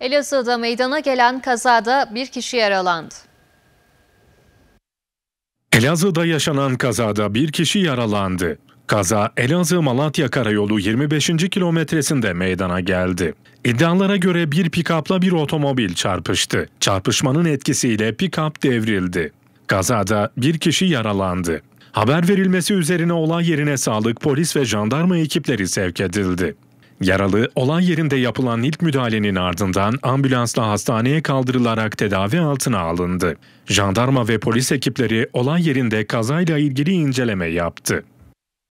Elazığ'da meydana gelen kazada bir kişi yaralandı. Elazığ'da yaşanan kazada bir kişi yaralandı. Kaza Elazığ-Malatya Karayolu 25. kilometresinde meydana geldi. İddialara göre bir pikapla bir otomobil çarpıştı. Çarpışmanın etkisiyle pikap devrildi. Kazada bir kişi yaralandı. Haber verilmesi üzerine olay yerine sağlık, polis ve jandarma ekipleri sevk edildi. Yaralı olay yerinde yapılan ilk müdahalenin ardından ambulansla hastaneye kaldırılarak tedavi altına alındı. Jandarma ve polis ekipleri olay yerinde kazayla ilgili inceleme yaptı.